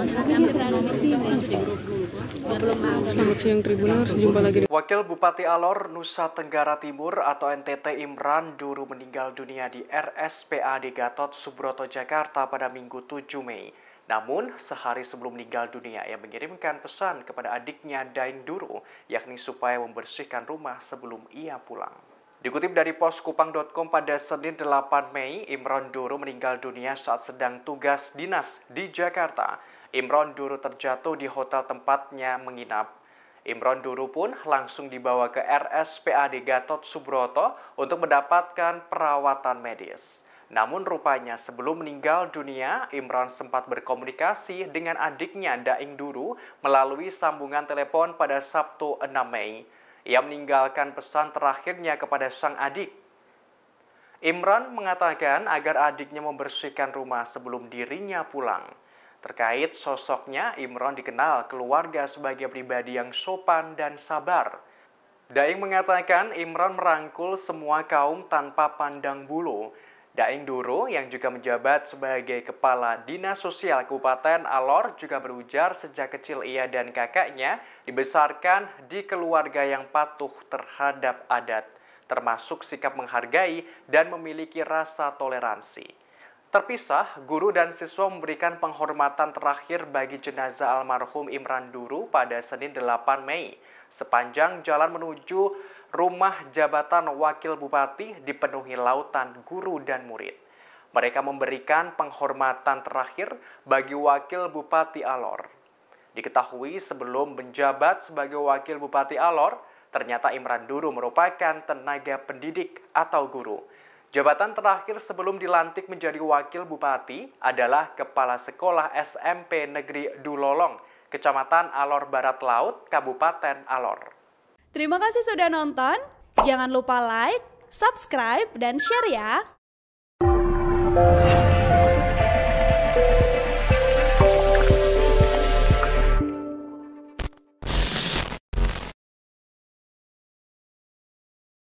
Selamat siang jumpa lagi. Wakil Bupati Alor, Nusa Tenggara Timur atau NTT Imran Duru meninggal dunia di RSPAD Gatot Subroto Jakarta pada Minggu 7 Mei. Namun, sehari sebelum meninggal dunia, ia mengirimkan pesan kepada adiknya Daeng Duru, yakni supaya membersihkan rumah sebelum ia pulang. Dikutip dari poskupang.com pada Senin 8 Mei, Imran Duru meninggal dunia saat sedang tugas dinas di Jakarta. Imron Duru terjatuh di hotel tempatnya menginap. Imron Duru pun langsung dibawa ke RS RSPAD Gatot Subroto untuk mendapatkan perawatan medis. Namun rupanya sebelum meninggal dunia, Imron sempat berkomunikasi dengan adiknya Daing Duru melalui sambungan telepon pada Sabtu 6 Mei. Ia meninggalkan pesan terakhirnya kepada sang adik. Imron mengatakan agar adiknya membersihkan rumah sebelum dirinya pulang. Terkait sosoknya, Imron dikenal keluarga sebagai pribadi yang sopan dan sabar. Daeng mengatakan Imron merangkul semua kaum tanpa pandang bulu. Daeng Duro yang juga menjabat sebagai Kepala Dinas Sosial Kabupaten Alor juga berujar sejak kecil ia dan kakaknya dibesarkan di keluarga yang patuh terhadap adat, termasuk sikap menghargai dan memiliki rasa toleransi. Terpisah, guru dan siswa memberikan penghormatan terakhir bagi jenazah almarhum Imran Duru pada Senin 8 Mei. Sepanjang jalan menuju rumah jabatan wakil bupati dipenuhi lautan guru dan murid. Mereka memberikan penghormatan terakhir bagi wakil bupati Alor. Diketahui sebelum menjabat sebagai wakil bupati Alor, ternyata Imran Duru merupakan tenaga pendidik atau guru Jabatan terakhir sebelum dilantik menjadi wakil bupati adalah Kepala Sekolah SMP Negeri Dulolong, Kecamatan Alor Barat Laut, Kabupaten Alor. Terima kasih sudah nonton. Jangan lupa like, subscribe, dan share ya.